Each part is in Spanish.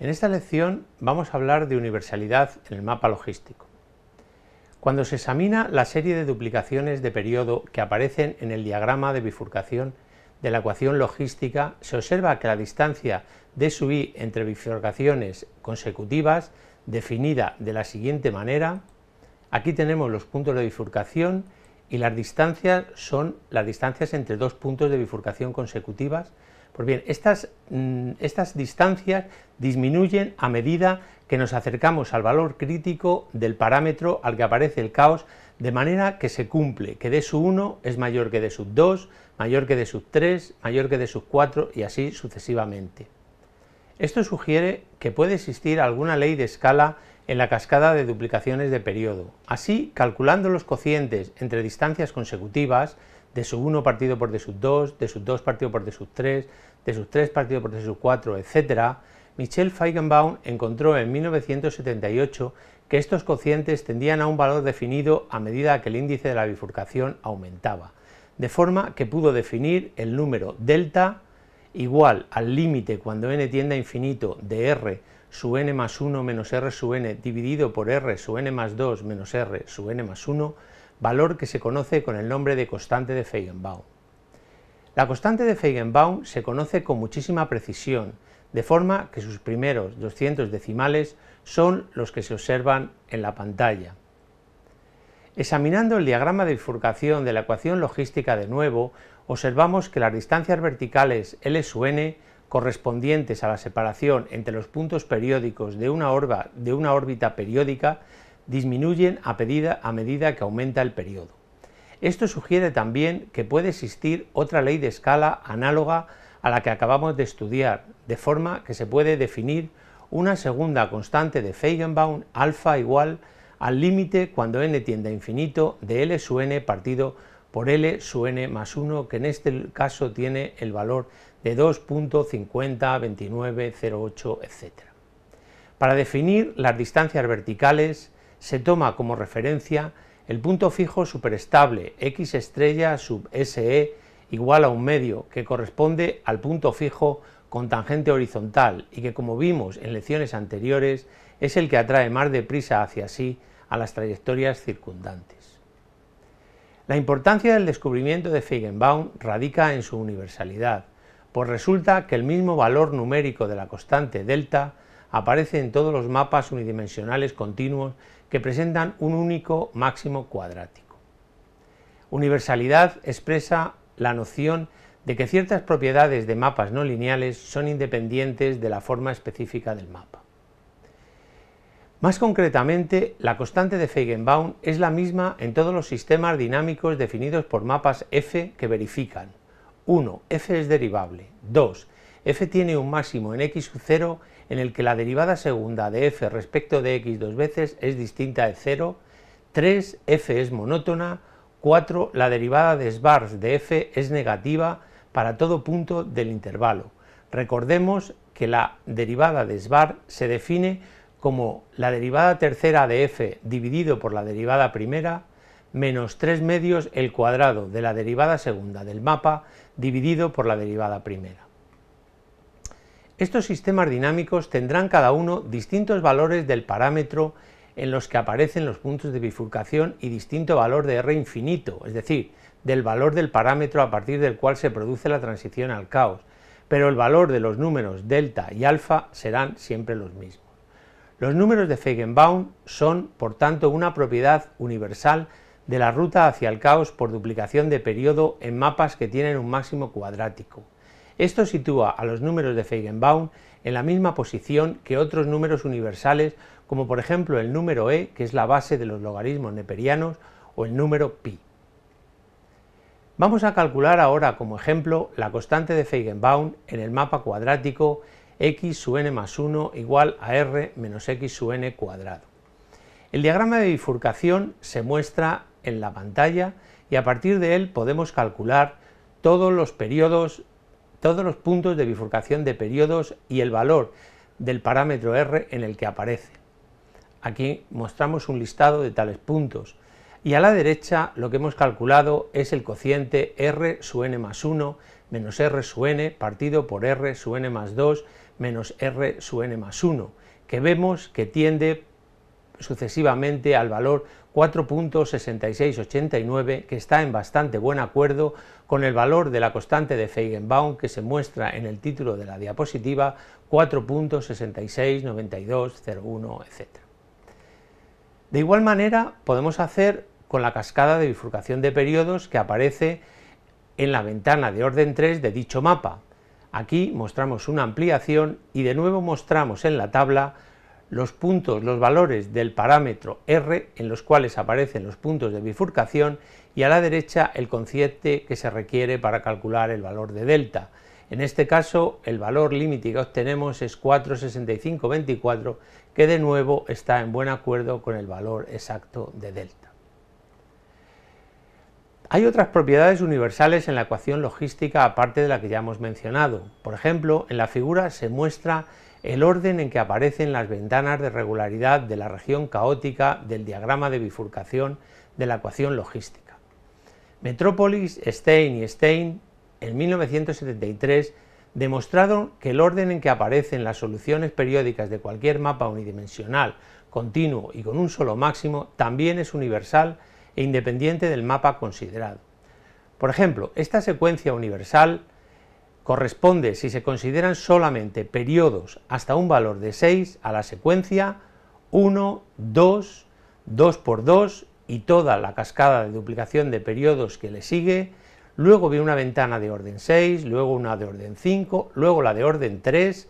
En esta lección vamos a hablar de universalidad en el mapa logístico. Cuando se examina la serie de duplicaciones de periodo que aparecen en el diagrama de bifurcación de la ecuación logística, se observa que la distancia de sub i entre bifurcaciones consecutivas, definida de la siguiente manera, aquí tenemos los puntos de bifurcación y las distancias son las distancias entre dos puntos de bifurcación consecutivas pues bien, mm, estas, distancias disminuyen a medida que nos acercamos al valor crítico del parámetro al que aparece el caos, de manera que se cumple, que de sub 1 es mayor que de sub 2, mayor que de sub 3, mayor que de sub 4 y así sucesivamente. Esto sugiere que puede existir alguna ley de escala en la cascada de duplicaciones de periodo. Así, calculando los cocientes entre distancias consecutivas, de sub 1 partido por de sub 2, de sub 2 partido por de sub 3, de sub 3 partido por de sub 4, etc., Michel Feigenbaum encontró en 1978 que estos cocientes tendían a un valor definido a medida que el índice de la bifurcación aumentaba, de forma que pudo definir el número delta igual al límite cuando n tiende a infinito de r sub n más 1 menos r sub n dividido por r sub n más 2 menos r sub n más 1 valor que se conoce con el nombre de constante de Feigenbaum. La constante de Feigenbaum se conoce con muchísima precisión, de forma que sus primeros 200 decimales son los que se observan en la pantalla. Examinando el diagrama de bifurcación de la ecuación logística de nuevo, observamos que las distancias verticales L sub n correspondientes a la separación entre los puntos periódicos de una, de una órbita periódica disminuyen a, medida que aumenta el periodo. Esto sugiere también que puede existir otra ley de escala análoga a la que acabamos de estudiar, de forma que se puede definir una segunda constante de Feigenbaum alfa igual al límite cuando n tiende a infinito de L su n partido por L su n más 1, que en este caso tiene el valor de 2.502908, etc. Para definir las distancias verticales, se toma como referencia el punto fijo superestable x estrella sub SE igual a un medio que corresponde al punto fijo con tangente horizontal y que como vimos en lecciones anteriores es el que atrae más deprisa hacia sí a las trayectorias circundantes. La importancia del descubrimiento de Feigenbaum radica en su universalidad, pues resulta que el mismo valor numérico de la constante delta aparece en todos los mapas unidimensionales continuos que presentan un único máximo cuadrático. Universalidad expresa la noción de que ciertas propiedades de mapas no lineales son independientes de la forma específica del mapa. Más concretamente, la constante de Feigenbaum es la misma en todos los sistemas dinámicos definidos por mapas f que verifican 1. f es derivable, 2. f tiene un máximo en x sub 0 en el que la derivada segunda de f respecto de x dos veces es distinta de 0, 3 f es monótona, 4 la derivada de Sbar de f es negativa para todo punto del intervalo. Recordemos que la derivada de Sbar se define como la derivada tercera de f dividido por la derivada primera menos 3 medios el cuadrado de la derivada segunda del mapa dividido por la derivada primera. Estos sistemas dinámicos tendrán cada uno distintos valores del parámetro en los que aparecen los puntos de bifurcación y distinto valor de R infinito, es decir, del valor del parámetro a partir del cual se produce la transición al caos, pero el valor de los números delta y alfa serán siempre los mismos. Los números de Feigenbaum son, por tanto, una propiedad universal de la ruta hacia el caos por duplicación de periodo en mapas que tienen un máximo cuadrático. Esto sitúa a los números de Feigenbaum en la misma posición que otros números universales, como por ejemplo el número e, que es la base de los logaritmos neperianos, o el número pi. Vamos a calcular ahora como ejemplo la constante de Feigenbaum en el mapa cuadrático x sub n más 1 igual a r menos x sub n cuadrado. El diagrama de bifurcación se muestra en la pantalla y a partir de él podemos calcular todos los periodos todos los puntos de bifurcación de periodos y el valor del parámetro R en el que aparece. Aquí mostramos un listado de tales puntos y a la derecha lo que hemos calculado es el cociente R sub n más 1 menos R sub n partido por R sub n más 2 menos R sub n más 1 que vemos que tiende sucesivamente al valor 4.6689 que está en bastante buen acuerdo con el valor de la constante de Feigenbaum que se muestra en el título de la diapositiva 4.669201, etc. De igual manera podemos hacer con la cascada de bifurcación de periodos que aparece en la ventana de orden 3 de dicho mapa. Aquí mostramos una ampliación y de nuevo mostramos en la tabla los puntos, los valores del parámetro R, en los cuales aparecen los puntos de bifurcación, y a la derecha el conciente que se requiere para calcular el valor de delta. En este caso, el valor límite que obtenemos es 46524, que de nuevo está en buen acuerdo con el valor exacto de delta. Hay otras propiedades universales en la ecuación logística aparte de la que ya hemos mencionado. Por ejemplo, en la figura se muestra el orden en que aparecen las ventanas de regularidad de la región caótica del diagrama de bifurcación de la ecuación logística. Metrópolis, Stein y Stein, en 1973, demostraron que el orden en que aparecen las soluciones periódicas de cualquier mapa unidimensional, continuo y con un solo máximo, también es universal e independiente del mapa considerado. Por ejemplo, esta secuencia universal corresponde, si se consideran solamente periodos hasta un valor de 6, a la secuencia 1, 2, 2 por 2 y toda la cascada de duplicación de periodos que le sigue, luego viene una ventana de orden 6, luego una de orden 5, luego la de orden 3,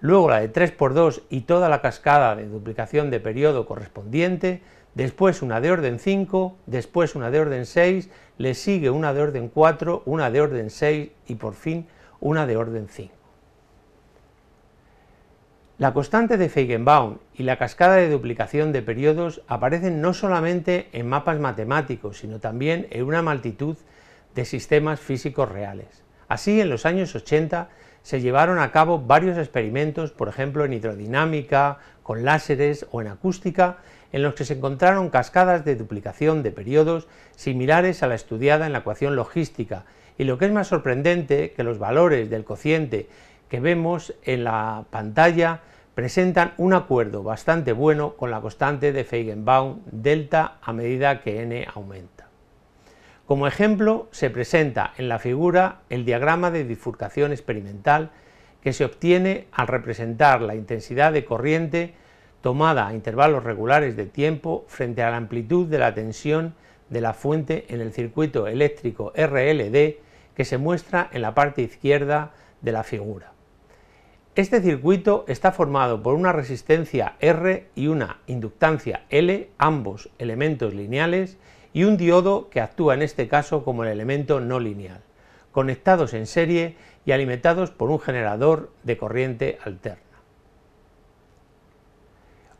luego la de 3 por 2 y toda la cascada de duplicación de periodo correspondiente, después una de orden 5, después una de orden 6, le sigue una de orden 4, una de orden 6 y por fin una de orden 5. La constante de Feigenbaum y la cascada de duplicación de periodos aparecen no solamente en mapas matemáticos, sino también en una multitud de sistemas físicos reales. Así, en los años 80 se llevaron a cabo varios experimentos, por ejemplo en hidrodinámica, con láseres o en acústica, en los que se encontraron cascadas de duplicación de periodos similares a la estudiada en la ecuación logística, y lo que es más sorprendente, que los valores del cociente que vemos en la pantalla presentan un acuerdo bastante bueno con la constante de Feigenbaum delta a medida que n aumenta. Como ejemplo, se presenta en la figura el diagrama de bifurcación experimental que se obtiene al representar la intensidad de corriente tomada a intervalos regulares de tiempo frente a la amplitud de la tensión de la fuente en el circuito eléctrico RLD que se muestra en la parte izquierda de la figura. Este circuito está formado por una resistencia R y una inductancia L, ambos elementos lineales, y un diodo que actúa en este caso como el elemento no lineal, conectados en serie y alimentados por un generador de corriente alterna.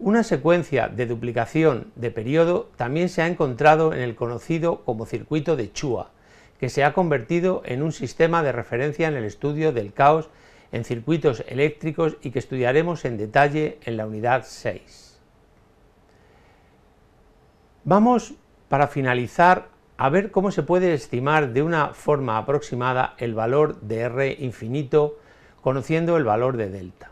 Una secuencia de duplicación de periodo también se ha encontrado en el conocido como circuito de Chua, que se ha convertido en un sistema de referencia en el estudio del caos en circuitos eléctricos y que estudiaremos en detalle en la unidad 6. Vamos, para finalizar, a ver cómo se puede estimar de una forma aproximada el valor de R infinito conociendo el valor de delta.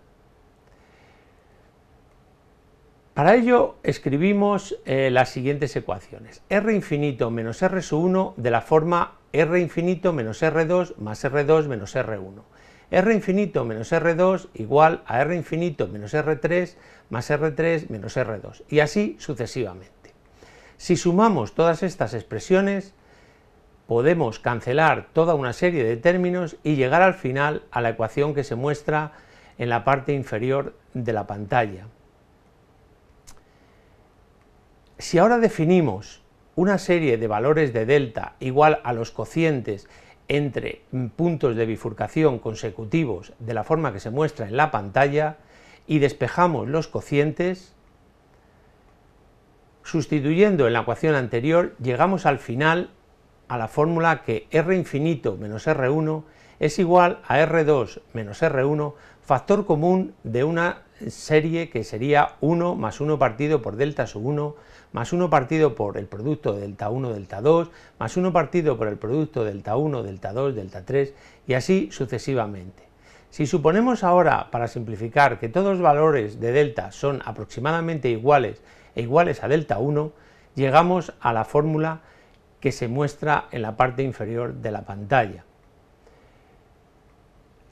Para ello escribimos eh, las siguientes ecuaciones. R infinito menos R1 de la forma R infinito menos R2 más R2 menos R1. R infinito menos R2 igual a R infinito menos R3 más R3 menos R2 y así sucesivamente. Si sumamos todas estas expresiones podemos cancelar toda una serie de términos y llegar al final a la ecuación que se muestra en la parte inferior de la pantalla si ahora definimos una serie de valores de delta igual a los cocientes entre puntos de bifurcación consecutivos de la forma que se muestra en la pantalla y despejamos los cocientes, sustituyendo en la ecuación anterior llegamos al final a la fórmula que R infinito menos R1 es igual a R2 menos R1 factor común de una serie que sería 1 más 1 partido por delta sub 1, más 1 partido por el producto delta 1, delta 2, más 1 partido por el producto delta 1, delta 2, delta 3, y así sucesivamente. Si suponemos ahora, para simplificar, que todos los valores de delta son aproximadamente iguales e iguales a delta 1, llegamos a la fórmula que se muestra en la parte inferior de la pantalla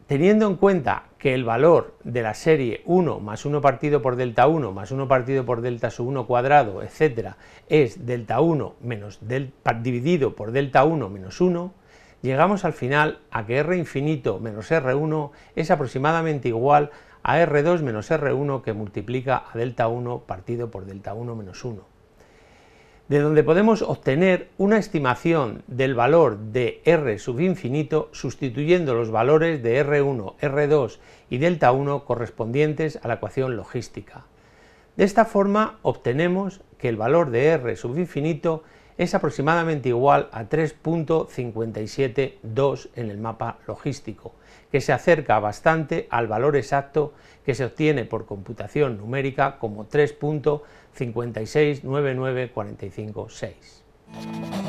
teniendo en cuenta que el valor de la serie 1 más 1 partido por delta 1 más 1 partido por delta sub 1 cuadrado, etcétera, es delta 1 dividido por delta 1 menos 1, llegamos al final a que R infinito menos R1 es aproximadamente igual a R2 menos R1 que multiplica a delta 1 partido por delta 1 menos 1 de donde podemos obtener una estimación del valor de R sub infinito sustituyendo los valores de R1, R2 y delta 1 correspondientes a la ecuación logística. De esta forma obtenemos que el valor de R sub infinito es aproximadamente igual a 3.572 en el mapa logístico, que se acerca bastante al valor exacto que se obtiene por computación numérica como 3.569945.6.